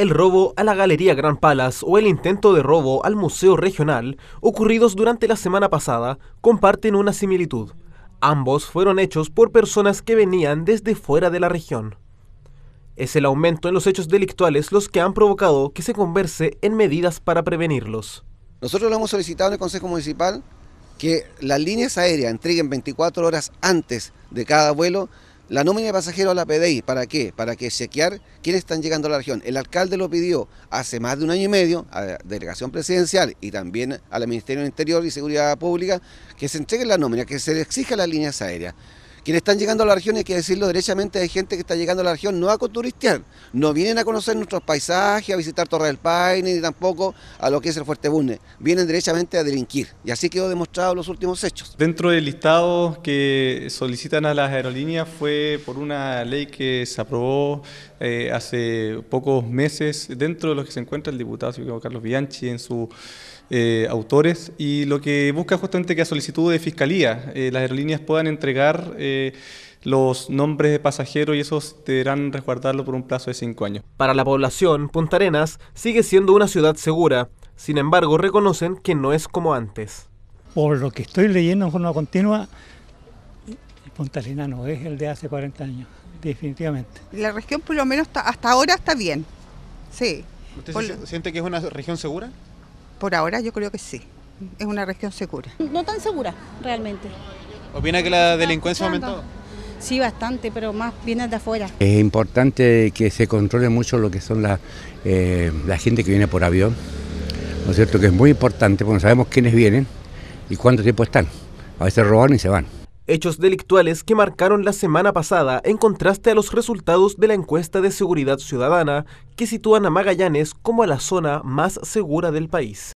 el robo a la Galería Gran Palace o el intento de robo al Museo Regional, ocurridos durante la semana pasada, comparten una similitud. Ambos fueron hechos por personas que venían desde fuera de la región. Es el aumento en los hechos delictuales los que han provocado que se converse en medidas para prevenirlos. Nosotros lo hemos solicitado en el Consejo Municipal que las líneas aéreas entreguen 24 horas antes de cada vuelo la nómina de pasajeros a la PDI, ¿para qué? Para que chequear quiénes están llegando a la región. El alcalde lo pidió hace más de un año y medio a la delegación presidencial y también al Ministerio del Interior y Seguridad Pública que se entreguen la nómina, que se le exija las líneas aéreas. Quienes están llegando a la región, hay que decirlo derechamente, hay gente que está llegando a la región no a coturistear, no vienen a conocer nuestros paisajes, a visitar Torre del Paine, ni tampoco a lo que es el Fuerte Bune, vienen derechamente a delinquir. Y así quedó demostrado los últimos hechos. Dentro del listado que solicitan a las aerolíneas fue por una ley que se aprobó eh, hace pocos meses, dentro de los que se encuentra el diputado Carlos Bianchi en sus eh, autores y lo que busca justamente que a solicitud de fiscalía eh, las aerolíneas puedan entregar los nombres de pasajeros y esos deberán resguardarlo por un plazo de cinco años. Para la población, Punta Arenas sigue siendo una ciudad segura. Sin embargo, reconocen que no es como antes. Por lo que estoy leyendo en forma continua, Punta Arenas no es el de hace 40 años, definitivamente. La región por lo menos hasta ahora está bien, sí. ¿Usted siente que es una región segura? Por ahora yo creo que sí, es una región segura. No tan segura, realmente. ¿Opina que la delincuencia aumentó? Sí, bastante, pero más viene de afuera. Es importante que se controle mucho lo que son eh, la, gente que viene por avión, ¿no es cierto? Que es muy importante porque no sabemos quiénes vienen y cuánto tiempo están. A veces roban y se van. Hechos delictuales que marcaron la semana pasada en contraste a los resultados de la encuesta de seguridad ciudadana que sitúan a Magallanes como la zona más segura del país.